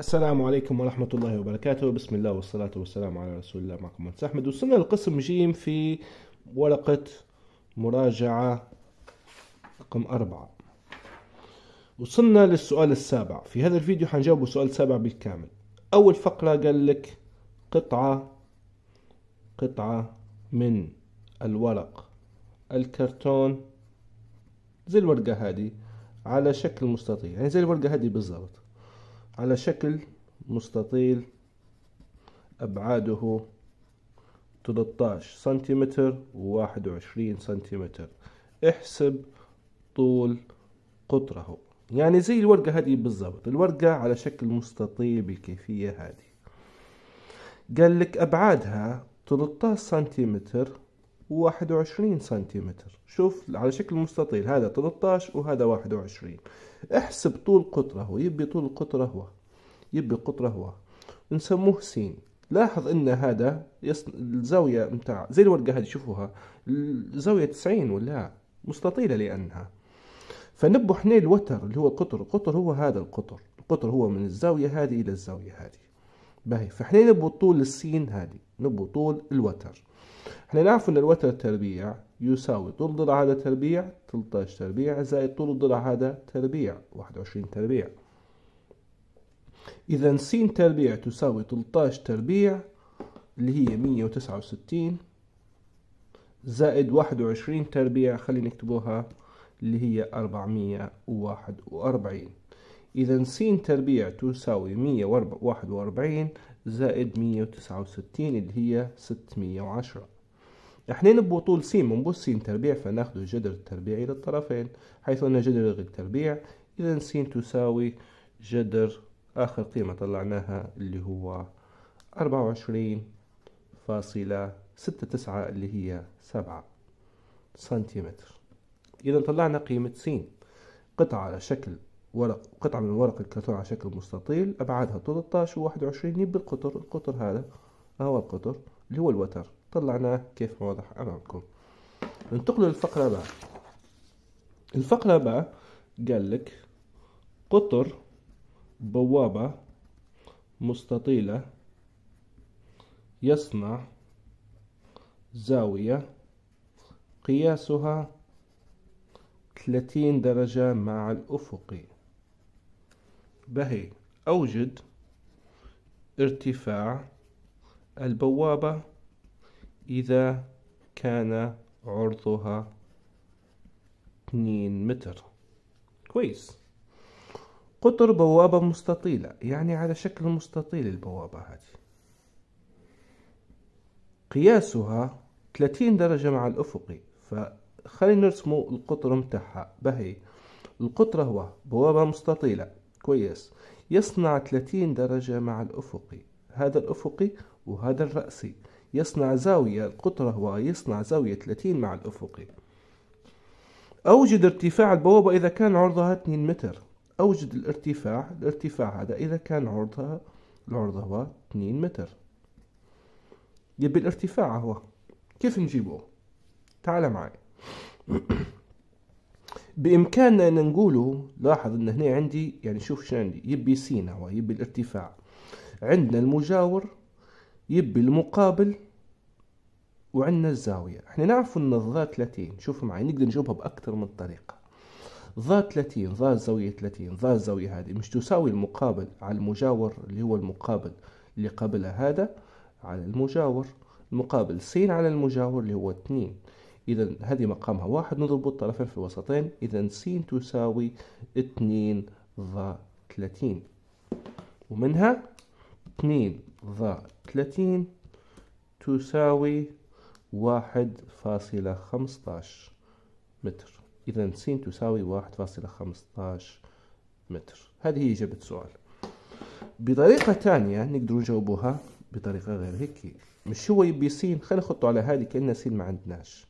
السلام عليكم ورحمة الله وبركاته بسم الله والصلاة والسلام على رسول الله معكم مهندس أحمد وصلنا لقسم جيم في ورقة مراجعة رقم أربعة وصلنا للسؤال السابع في هذا الفيديو حنجاوب السؤال السابع بالكامل أول فقرة قال لك قطعة قطعة من الورق الكرتون زي الورقة هذه على شكل مستطيل يعني زي الورقة هذه بالضبط على شكل مستطيل أبعاده 13 سنتيمتر و21 سنتيمتر احسب طول قطره يعني زي الورقة هذه بالضبط الورقة على شكل مستطيل بالكيفية هذه قال لك أبعادها 13 سنتيمتر 21 سنتيمتر شوف على شكل مستطيل هذا 13 وهذا 21 احسب طول قطرة هو يبي طول قطرة هو يبي قطرة هو نسموه سين لاحظ ان هذا يص... الزاوية متاع زي الورقة هذه شوفوها الزاوية 90 ولا مستطيلة لأنها فنبو حنين الوتر اللي هو القطر القطر هو هذا القطر القطر هو من الزاوية هذه إلى الزاوية هذه باهي فاحنا نبغى طول السين هذه نبغى طول الوتر احنا نعرف ان الوتر تربيع يساوي طول الضلع هذا تربيع 13 تربيع زائد طول الضلع هذا تربيع 21 تربيع اذا س تربيع تساوي 13 تربيع اللي هي 169 زائد 21 تربيع خلينا نكتبوها اللي هي 441 إذا س تربيع تساوي مية واحد وأربعين زائد مية وتسعة وستين اللي هي ستمية وعشرة احنا نبو طول س منبو س تربيع فناخدو الجذر التربيعي للطرفين حيث أن جذر التربيع إذا س تساوي جذر آخر قيمة طلعناها اللي هو أربعة وعشرين فاصلة ستة تسعة اللي هي سبعة سنتيمتر إذا طلعنا قيمة س قطعة على شكل ورق قطعة من ورق الكرتون على شكل مستطيل أبعادها 13 و 21 يبقى القطر القطر هذا هو القطر اللي هو الوتر طلعناه كيف واضح أمامكم ننتقل للفقرة بقى الفقرة بقى قال لك قطر بوابة مستطيلة يصنع زاوية قياسها 30 درجة مع الأفقي بهي أوجد ارتفاع البوابة إذا كان عرضها اثنين متر كويس قطر بوابة مستطيلة يعني على شكل مستطيل البوابة هذه قياسها 30 درجة مع الأفقي فخلينا نرسم القطر متاعها بهي القطر هو بوابة مستطيلة كويس يصنع 30 درجة مع الأفقي هذا الأفقي وهذا الرأسي يصنع زاوية القطر هو يصنع زاوية 30 مع الأفقي أوجد ارتفاع البوابة إذا كان عرضها 2 متر أوجد الارتفاع الارتفاع هذا إذا كان عرضها العرض هو 2 متر يبي الارتفاع هو كيف نجيبه تعال معي بامكاننا ان نقوله لاحظ ان هنا عندي يعني شوف شنو عندي يبي سين هو يبي الارتفاع عندنا المجاور يبي المقابل وعندنا الزاويه احنا نعرف ان الظا 30 شوف معي نقدر نجاوبها باكثر من طريقه ظا 30 ظا زاويه 30 ظا الزاويه هذه مش تساوي المقابل على المجاور اللي هو المقابل اللي قبلها هذا على المجاور المقابل س على المجاور اللي هو 2 إذا هذه مقامها واحد نضرب الطرفين في الوسطين إذا س تساوي اتنين ضا تلاتين ومنها اتنين ضا تلاتين تساوي واحد فاصلة خمسطاش متر إذا س تساوي واحد فاصلة خمسطاش متر هذه هي إجابة السؤال بطريقة ثانية نقدروا نجاوبوها بطريقة غير هيك مش هو يبي س خلينا نحطه على هذه كأن س ما عندناش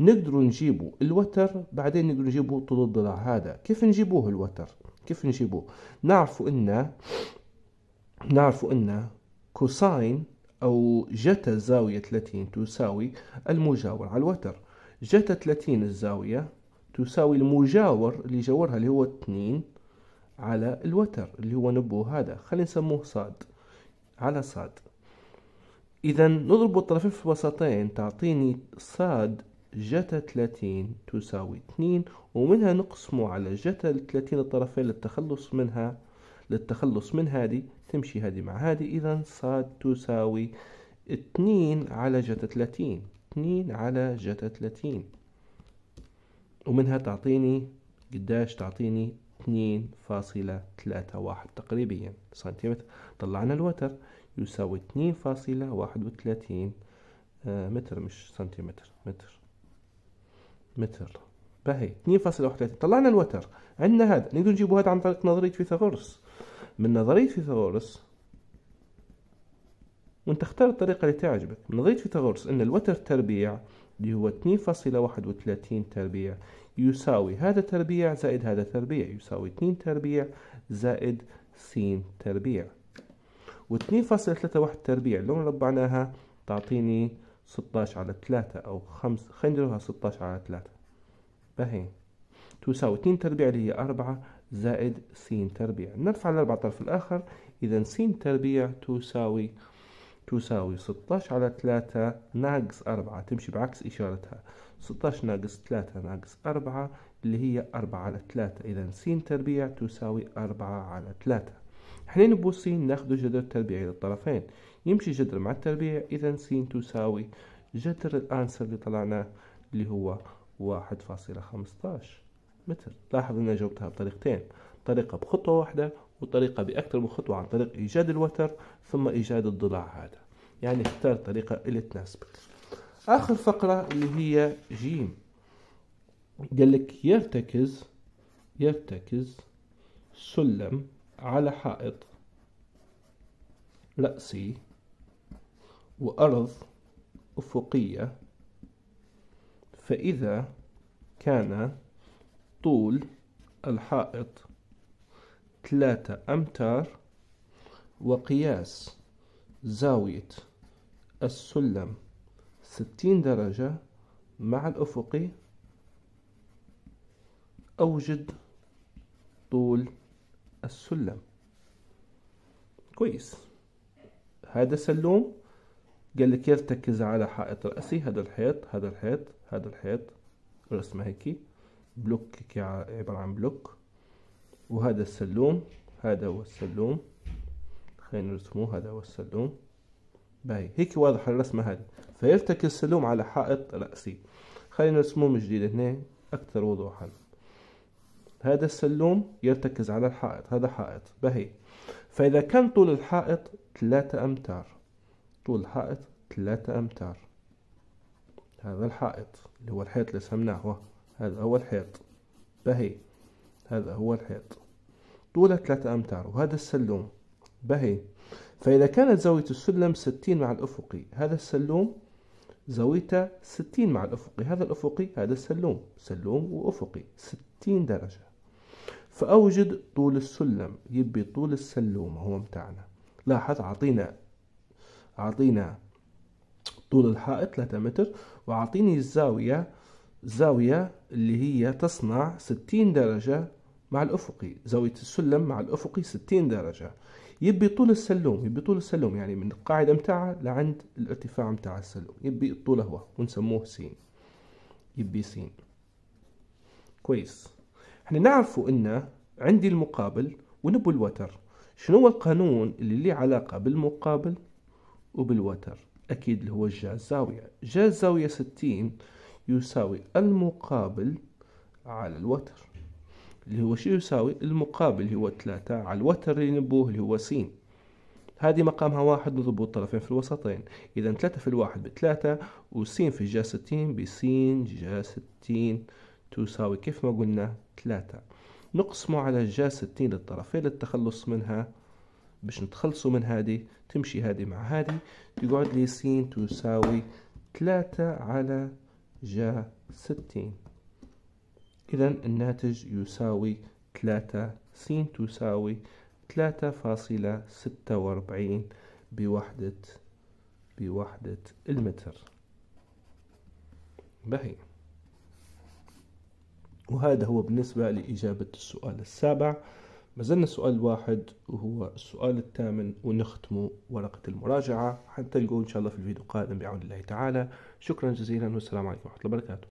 نقدروا نجيبوا الوتر بعدين نقدروا نجيبوا طول الضلع هذا كيف نجيبوه الوتر كيف نجيبوه نعرفوا ان نعرفوا ان كوساين او جتا زاويه 30 تساوي المجاور على الوتر جتا 30 الزاويه تساوي المجاور اللي جاورها اللي هو 2 على الوتر اللي هو نبو هذا خلينا نسموه صاد على صاد إذا نضرب الطرفين في الوسطين تعطيني صاد جتا 30 تساوي 2 ومنها نقسمه على جتا 30 الطرفين للتخلص منها للتخلص من هذه تمشي هذه مع هذه إذا صاد تساوي 2 على جتا 30 2 على جتا 30 ومنها تعطيني قداش تعطيني 2.31 تقريبا سنتيمتر طلعنا الوتر يساوي 2.31 آه، متر مش سنتيمتر متر متر باهي 2.31 طلعنا الوتر عندنا هذا نقدر نجيبو هذا عن طريق نظريه فيثاغورس من نظريه فيثاغورس وانت اختار الطريقه اللي تعجبك من نظريه فيثاغورس ان الوتر تربيع اللي هو 2.31 تربيع يساوي هذا تربيع زائد هذا تربيع يساوي 2 تربيع زائد س تربيع و2.31 تربيع لو ربعناها تعطيني 16 على 3 أو 5 خلينا نديروها 16 على 3 باهي تساوي 2 تربيع اللي هي 4 زائد س تربيع نرفع الاربع طرف الآخر إذا س تربيع تساوي تساوي 16 على 3 ناقص 4 تمشي بعكس إشارتها 16 ناقص 3 ناقص 4 اللي هي 4 على 3 إذا س تربيع تساوي 4 على 3 حنين بوسين ناخذ جذر تربيعي للطرفين يمشي جذر مع التربيع إذا س تساوي جذر الأنسر اللي طلعناه اللي هو واحد فاصلة خمسطاش متر لاحظ أن جاوبتها بطريقتين طريقة بخطوة واحدة وطريقة بأكثر من خطوة عن طريق إيجاد الوتر ثم إيجاد الضلع هذا يعني اختار طريقه اللي تناسبك آخر فقرة اللي هي جيم قال لك يرتكز يرتكز سلم على حائط رأسي وأرض أفقية فإذا كان طول الحائط ثلاثة أمتار وقياس زاوية السلم ستين درجة مع الأفقي أوجد طول السلم كويس هذا سلوم قال لك يرتكز على حائط رأسي هذا الحيط هذا الحيط هذا الحيط رسمه هيك بلوك هيك عبارة عن بلوك وهذا السلوم هذا هو السلوم خلينا نرسموه هذا هو السلوم باهي هيك واضح الرسمة هذه فيرتكز السلوم على حائط رأسي خلينا نرسموه من جديد هنا أكثر وضوحا هذا السلوم يرتكز على الحائط هذا حائط باهي فإذا كان طول الحائط ثلاثة أمتار طول الحائط ثلاثة أمتار هذا الحائط اللي هو الحيط اللي سمناه هذا هو الحيط بهي هذا هو الحيط طوله ثلاثة أمتار وهذا السلوم بهي فإذا كانت زاوية السلم ستين مع الأفقي هذا السلوم زاويته ستين مع الأفقي هذا الأفقي هذا السلوم سلوم وأفقي ستين درجة فأوجد طول السلم يبي طول السلوم هو متاعنا لاحظ عطينا أعطينا طول الحائط 3 متر وأعطيني الزاوية زاوية اللي هي تصنع 60 درجة مع الأفقي زاوية السلم مع الأفقي 60 درجة يبي طول السلوم يبي طول السلوم يعني من القاعدة متاعه لعند الارتفاع متاع السلوم يبي الطول هو ونسموه سين يبي سين كويس احنا نعرفوا ان عندي المقابل ونبو الوتر شنو هو القانون اللي له علاقة بالمقابل وبالوتر أكيد اللي هو جا الزاوية جا الزاوية ستين يساوي المقابل على الوتر اللي هو شو يساوي المقابل اللي هو ثلاثة على الوتر اللي نبوه اللي هو سين هذه مقامها واحد نضرب الطرفين في الوسطين إذا ثلاثة في الواحد بثلاثة وس في جا ستين بسين جا ستين تساوي كيف ما قلنا ثلاثة نقسمه على جا ستين للطرفين للتخلص منها باش نتخلصوا من هذه تمشي هذه مع هذه تقعد لي س تساوي 3 على جا ستين إذا الناتج يساوي 3 س تساوي 3.46 فاصلة ستة وأربعين بوحدة بوحدة المتر بهي وهذا هو بالنسبة لإجابة السؤال السابع ما زلنا سؤال واحد وهو السؤال الثامن ونختم ورقة المراجعة حتى نقول إن شاء الله في الفيديو القادم بعون الله تعالى شكرا جزيلا والسلام عليكم ورحمة الله وبركاته